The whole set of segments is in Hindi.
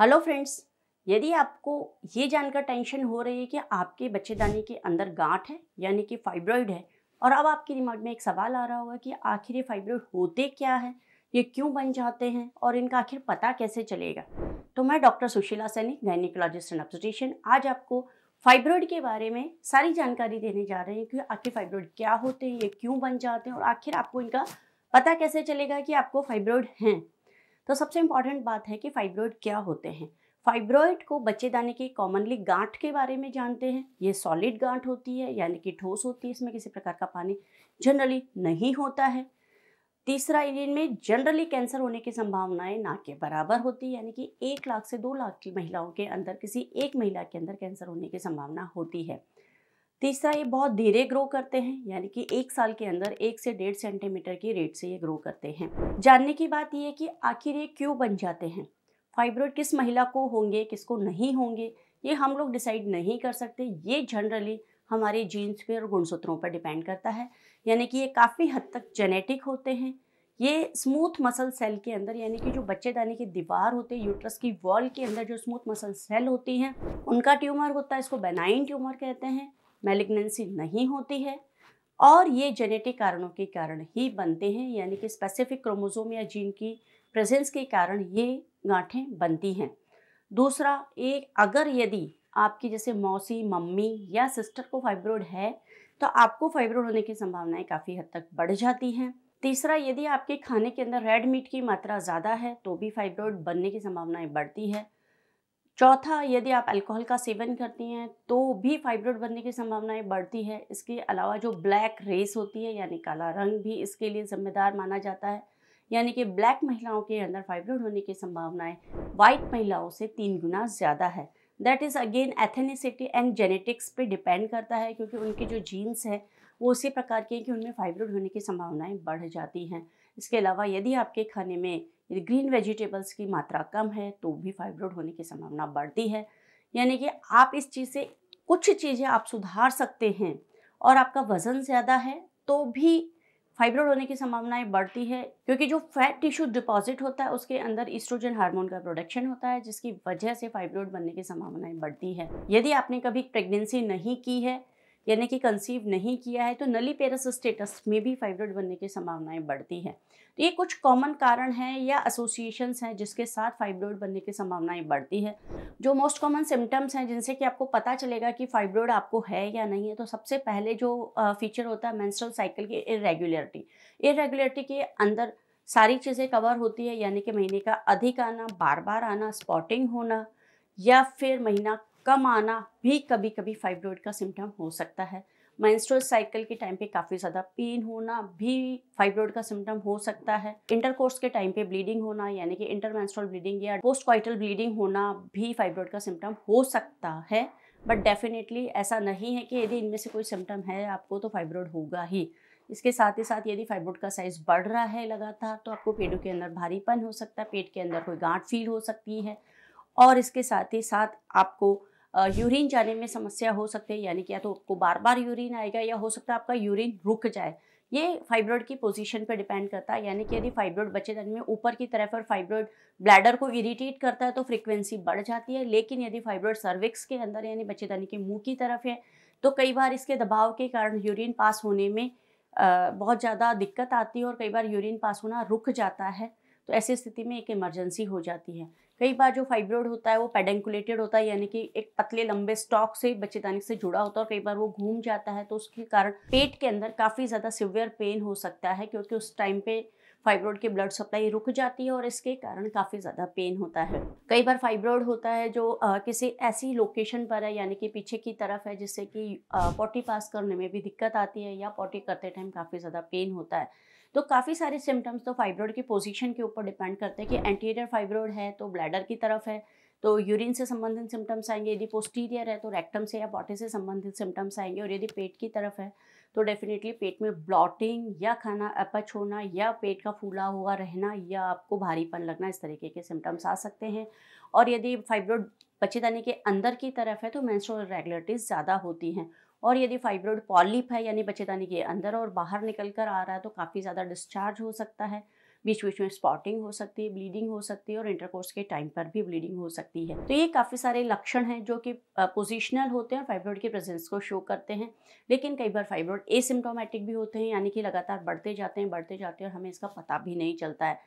हेलो फ्रेंड्स यदि आपको ये जानकर टेंशन हो रही है कि आपके बच्चेदानी के अंदर गांठ है यानी कि फाइब्रॉइड है और अब आपके दिमाग में एक सवाल आ रहा होगा कि आखिर ये फाइब्रॉइड होते क्या है ये क्यों बन जाते हैं और इनका आखिर पता कैसे चलेगा तो मैं doctor Sushila Saini gynaecologist and obstetrician आज आपको फाइब्रॉइड के बारे में सारी जानकारी देने जा रहे हैं कि आखिर फाइब्रॉइड क्या होते हैं ये क्यों बन जाते हैं और आखिर आपको इनका पता कैसे चलेगा कि आपको फाइब्रॉइड हैं तो सबसे इम्पॉर्टेंट बात है कि फाइब्रॉइड क्या होते हैं फाइब्रॉइड को बच्चेदानी की कॉमनली गांठ के बारे में जानते हैं ये सॉलिड गांठ होती है यानी कि ठोस होती है इसमें किसी प्रकार का पानी जनरली नहीं होता है तीसरा इनमें जनरली कैंसर होने की संभावनाएं ना के बराबर होती है यानी कि एक लाख से दो लाख की महिलाओं के अंदर किसी एक महिला के अंदर कैंसर होने की संभावना होती है तीसरा ये बहुत धीरे ग्रो करते हैं यानी कि एक साल के अंदर एक से डेढ़ सेंटीमीटर की रेट से ये ग्रो करते हैं जानने की बात ये है कि आखिर ये क्यों बन जाते हैं फाइब्रॉइड किस महिला को होंगे किसको नहीं होंगे ये हम लोग डिसाइड नहीं कर सकते ये जनरली हमारे जीन्स पे और गुणसूत्रों पर डिपेंड करता है यानी कि ये काफ़ी हद तक जेनेटिक होते हैं ये स्मूथ मसल सेल के अंदर यानी कि जो बच्चेदानी की दीवार होती है यूट्रस की वॉल के अंदर जो स्मूथ मसल सेल होती हैं उनका ट्यूमर होता है इसको बेनाइन ट्यूमर कहते हैं मेलिग्नेंसी नहीं होती है और ये जेनेटिक कारणों के कारण ही बनते हैं यानी कि स्पेसिफिक क्रोमोजोम या जीन की प्रेजेंस के कारण ये गांठें बनती हैं दूसरा एक अगर यदि आपकी जैसे मौसी मम्मी या सिस्टर को फाइब्रोड है तो आपको फाइब्रोड होने की संभावनाएं काफ़ी हद तक बढ़ जाती हैं तीसरा यदि आपके खाने के अंदर रेड मीट की मात्रा ज़्यादा है तो भी फाइब्रोड बनने की संभावनाएं बढ़ती है चौथा यदि आप अल्कोहल का सेवन करती हैं तो भी फाइब्रोड बनने की संभावनाएं बढ़ती है इसके अलावा जो ब्लैक रेस होती है यानी काला रंग भी इसके लिए जिम्मेदार माना जाता है यानी कि ब्लैक महिलाओं के अंदर फाइब्रोड होने की संभावनाएं वाइट महिलाओं से तीन गुना ज़्यादा है that is again ethnicity and genetics पे डिपेंड करता है क्योंकि उनके जो जीन्स हैं वो उसी प्रकार की है कि उनमें फाइब्रोड होने की संभावनाएं बढ़ जाती हैं इसके अलावा यदि आपके खाने में ग्रीन वेजिटेबल्स की मात्रा कम है तो भी फाइब्रोड होने की संभावना बढ़ती है यानी कि आप इस चीज़ से कुछ चीज़ें आप सुधार सकते हैं और आपका वज़न ज़्यादा है तो भी फाइब्रोड होने की संभावनाएं बढ़ती है क्योंकि जो फैट टिश्यू डिपॉजिट होता है उसके अंदर ईस्ट्रोजन हार्मोन का प्रोडक्शन होता है जिसकी वजह से फाइब्रोड बनने की संभावनाएं बढ़ती है यदि आपने कभी प्रेगनेंसी नहीं की है यानी कि कंसीव नहीं किया है तो नली पेरस स्टेटस में भी फाइब्रॉइड बनने की संभावनाएं बढ़ती हैं तो ये कुछ कॉमन कारण हैं या एसोसिएशंस हैं जिसके साथ फाइब्रॉइड बनने की संभावनाएं बढ़ती है जो मोस्ट कॉमन सिम्टम्स हैं जिनसे कि आपको पता चलेगा कि फाइब्रॉइड आपको है या नहीं है तो सबसे पहले जो फीचर होता है मैंस्ट्रल साइकिल की इरेगुलरिटी इरेगुलरिटी के अंदर सारी चीज़ें कवर होती है यानी कि महीने का अधिक आना बार बार आना स्पॉटिंग होना या फिर महीना कम आना भी कभी कभी फाइब्रॉइड का सिम्टम हो सकता है मैंस्ट्रोल साइकिल के टाइम पे काफ़ी ज़्यादा पेन होना भी फाइब्रॉइड का सिम्टम हो सकता है इंटरकोर्स के टाइम पे ब्लीडिंग होना यानी कि इंटरमेंस्ट्रुअल ब्लीडिंग या पोस्ट क्वाइटल ब्लीडिंग होना भी फाइब्रॉइड का सिम्टम हो सकता है बट डेफिनेटली ऐसा नहीं है कि यदि इनमें से कोई सिम्टम है आपको तो फाइब्रॉइड होगा ही इसके साथ ही साथ यदि फाइब्रोड का साइज बढ़ रहा है लगातार तो आपको पेटों के अंदर भारीपन हो सकता है पेट के अंदर कोई गांठ फील हो सकती है और इसके साथ ही साथ आपको यूरिन जाने में समस्या हो सकती है यानी कि या तो आपको बार बार यूरिन आएगा या हो सकता है आपका यूरिन रुक जाए ये फाइब्रॉइड की पोजीशन पर डिपेंड करता है यानी कि यदि फाइब्रॉइड दानी में ऊपर की तरफ और फाइब्रॉइड ब्लैडर को इरिटेट करता है तो फ्रीक्वेंसी बढ़ जाती है लेकिन यदि फाइब्रॉइड सर्विक्स के अंदर यानी बच्चेदानी के मुंह की तरफ है तो कई बार इसके दबाव के कारण यूरिन पास होने में बहुत ज़्यादा दिक्कत आती है और कई बार यूरिन पास होना रुक जाता है तो ऐसी स्थिति में एक इमरजेंसी हो जाती है कई बार जो फाइब्रॉइड होता है वो पेडेंकुलेटेड होता है यानी कि एक पतले लंबे स्टॉक से बच्चेदानी से जुड़ा होता है और कई बार वो घूम जाता है तो उसके कारण पेट के अंदर काफ़ी ज़्यादा सिवियर पेन हो सकता है क्योंकि उस टाइम पे फाइब्रॉइड की ब्लड सप्लाई रुक जाती है और इसके कारण काफ़ी ज़्यादा पेन होता है कई बार फाइब्रॉइड होता है जो आ, किसी ऐसी लोकेशन पर है यानी कि पीछे की तरफ है जिससे कि पोटी पास करने में भी दिक्कत आती है या पोटी करते टाइम काफ़ी ज़्यादा पेन होता है तो काफ़ी सारे सिम्टम्स तो फाइब्रॉइड की पोजीशन के ऊपर डिपेंड करते हैं कि एंटीरियर फाइब्रॉइड है तो ब्लैडर की तरफ है तो यूरिन से संबंधित सिम्टम्स आएंगे यदि पोस्टीरियर है तो रेक्टम से या बॉटी से संबंधित सिम्टम्स आएंगे और यदि पेट की तरफ है तो डेफिनेटली पेट में ब्लॉटिंग या खाना अपच होना या पेट का फूला हुआ रहना या आपको भारीपन लगना इस तरीके के सिम्टम्स आ सकते हैं और यदि फाइब्रोड बच्चेदानी के अंदर की तरफ है तो मैंस्ट्रोल रेगुलरिटीज़ ज़्यादा होती हैं और यदि फाइब्रोड पॉलिप है यानी बच्चेदानी के अंदर और बाहर निकल कर आ रहा है तो काफ़ी ज़्यादा डिस्चार्ज हो सकता है बीच बीच में स्पॉटिंग हो सकती है ब्लीडिंग हो सकती है और इंटरकोर्स के टाइम पर भी ब्लीडिंग हो सकती है तो ये काफ़ी सारे लक्षण हैं जो कि पोजिशनल होते हैं और फाइब्रोड के प्रेजेंस को शो करते हैं लेकिन कई बार फाइब्रोड एसिम्टोमेटिक भी होते हैं यानी कि लगातार बढ़ते जाते हैं बढ़ते जाते हैं और हमें इसका पता भी नहीं चलता है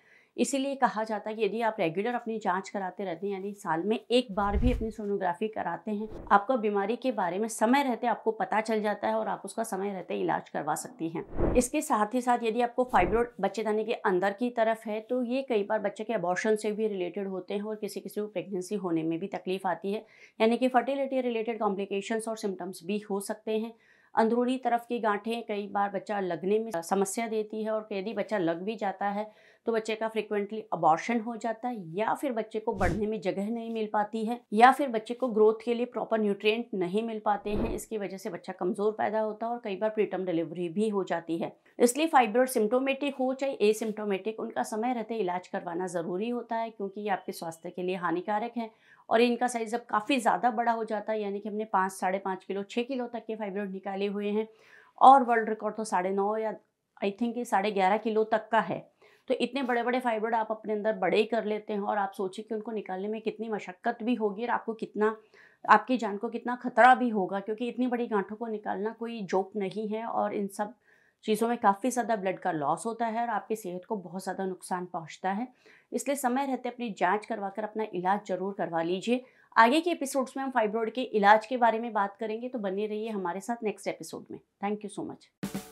इसीलिए कहा जाता है कि यदि आप रेगुलर अपनी जांच कराते रहते हैं यानी साल में एक बार भी अपनी सोनोग्राफी कराते हैं आपको बीमारी के बारे में समय रहते आपको पता चल जाता है और आप उसका समय रहते इलाज करवा सकती हैं इसके साथ ही साथ यदि आपको फाइब्रोड बच्चेदानी के अंदर की तरफ है तो ये कई बार बच्चे के अबॉर्शन से भी रिलेटेड होते हैं और किसी किसी को प्रेगनेंसी होने में भी तकलीफ आती है यानी कि फर्टिलिटी रिलेटेड कॉम्प्लिकेशन और सिम्टम्स भी हो सकते हैं अंदरूनी तरफ की गांठें कई बार बच्चा लगने में समस्या देती है और यदि बच्चा लग भी जाता है तो बच्चे का फ्रिक्वेंटली अबॉर्शन हो जाता है या फिर बच्चे को बढ़ने में जगह नहीं मिल पाती है या फिर बच्चे को ग्रोथ के लिए प्रॉपर न्यूट्रिएंट नहीं मिल पाते हैं इसकी वजह से बच्चा कमज़ोर पैदा होता है और कई बार प्रीटम डिलीवरी भी हो जाती है इसलिए फाइब्रॉइड सिम्टोमेटिक हो चाहे एसिम्टोमेटिक उनका समय रहते इलाज करवाना ज़रूरी होता है क्योंकि ये आपके स्वास्थ्य के लिए हानिकारक है और इनका साइज़ जब काफ़ी ज़्यादा बड़ा हो जाता है यानी कि हमने पाँच साढ़े पाँच किलो छः किलो तक के फाइब्रॉइड निकाले हुए हैं और वर्ल्ड रिकॉर्ड तो साढ़े नौ या आई थिंक ये साढ़े ग्यारह किलो तक का है तो इतने बड़े बड़े फाइब्रॉड आप अपने अंदर बड़े ही कर लेते हैं और आप सोचिए कि उनको निकालने में कितनी मशक्क़त भी होगी और आपको कितना आपकी जान को कितना खतरा भी होगा क्योंकि इतनी बड़ी गांठों को निकालना कोई जोक नहीं है और इन सब चीज़ों में काफ़ी ज़्यादा ब्लड का लॉस होता है और आपकी सेहत को बहुत ज़्यादा नुकसान पहुँचता है इसलिए समय रहते अपनी जाँच करवा कर अपना इलाज ज़रूर करवा लीजिए आगे के एपिसोड्स में हम फाइब्रॉइड के इलाज के बारे में बात करेंगे तो बने रहिए हमारे साथ नेक्स्ट एपिसोड में थैंक यू सो मच